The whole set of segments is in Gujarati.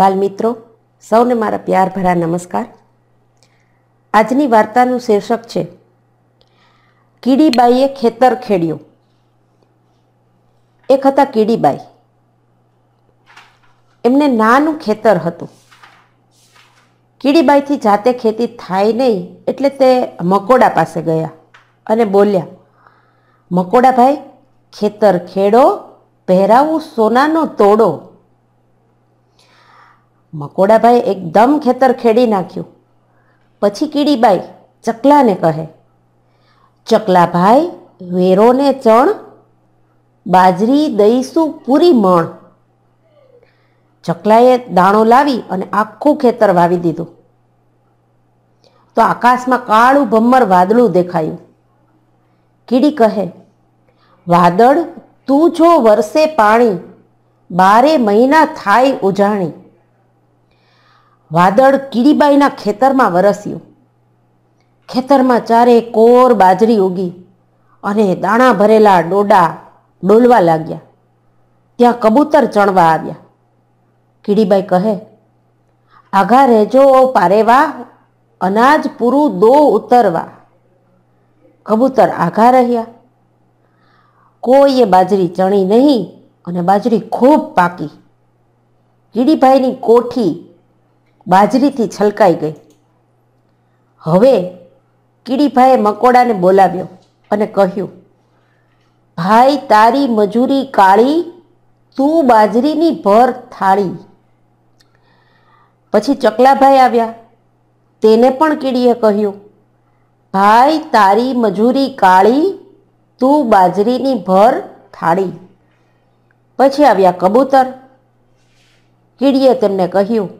બાલમિત્રો સૌને મારા પ્યાર ભરા નમસ્કાર આજની વાર્તાનું શીર્ષક છે કીડીબાઈએ ખેતર ખેડ્યું એક હતા કીડીબાઈ એમને નાનું ખેતર હતું કીડીબાઈથી જાતે ખેતી થાય નહીં એટલે તે મકોડા પાસે ગયા અને બોલ્યા મકોડાભાઈ ખેતર ખેડો પહેરાવું સોનાનો તોડો મકોડાભાઈ એકદમ ખેતર ખેડી નાખ્યું પછી કીડીબાઈ ચકલાને કહે ચકલાભાઈ વેરોને ચણ બાજરી દઈશું પૂરી મણ ચકલાએ દાણો લાવી અને આખું ખેતર વાવી દીધું તો આકાશમાં કાળું ભમ્મર વાદળું દેખાયું કીડી કહે વાદળ તું જો વરસે પાણી બારે મહિના થાય ઉજાણી વાદળ કીડીબાઈના ખેતરમાં વરસ્યું ખેતરમાં ચારે કોર બાજરી ઉગી અને દાણા ભરેલા ડોડા ડોલવા લાગ્યા ત્યાં કબૂતર ચણવા આવ્યા કીડીબાઈ કહે આઘા રહેજો પારેવા અનાજ પૂરું દો ઉતરવા કબૂતર આઘા રહ્યા કોઈએ બાજરી ચણી નહીં અને બાજરી ખૂબ પાકી કીડીભાઈની કોઠી બાજરીથી છલકાઈ ગઈ હવે કીડીભાઈએ મકોડાને બોલાવ્યો અને કહ્યું ભાઈ તારી મજૂરી કાળી તું બાજરીની ભર થાળી પછી ચકલાભાઈ આવ્યા તેને પણ કીડીએ કહ્યું ભાઈ તારી મજૂરી કાળી તું બાજરીની ભર થાળી પછી આવ્યા કબૂતર કીડીએ તેમને કહ્યું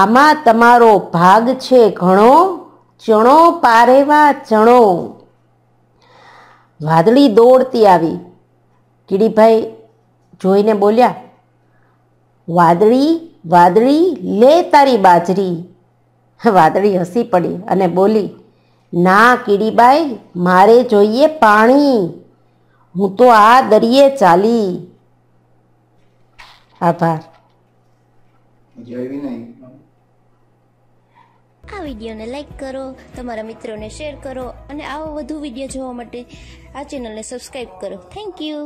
આમાં તમારો ભાગ છે ઘણો ચણો પારેવા ચણો વાદળી દોડતી આવી કીડીભાઈ જોઈને બોલ્યા વાદળી વાદળી લે તારી બાજરી વાદળી હસી પડી અને બોલી ના કીડીબાઈ મારે જોઈએ પાણી હું તો આ દરિયે ચાલી આભાર જોઈવી નહીં આ વિડીયોને લાઈક કરો તમારા મિત્રોને શેર કરો અને આવો વધુ વિડીયો જોવા માટે આ ચેનલને સબસ્ક્રાઈબ કરો થેન્ક યુ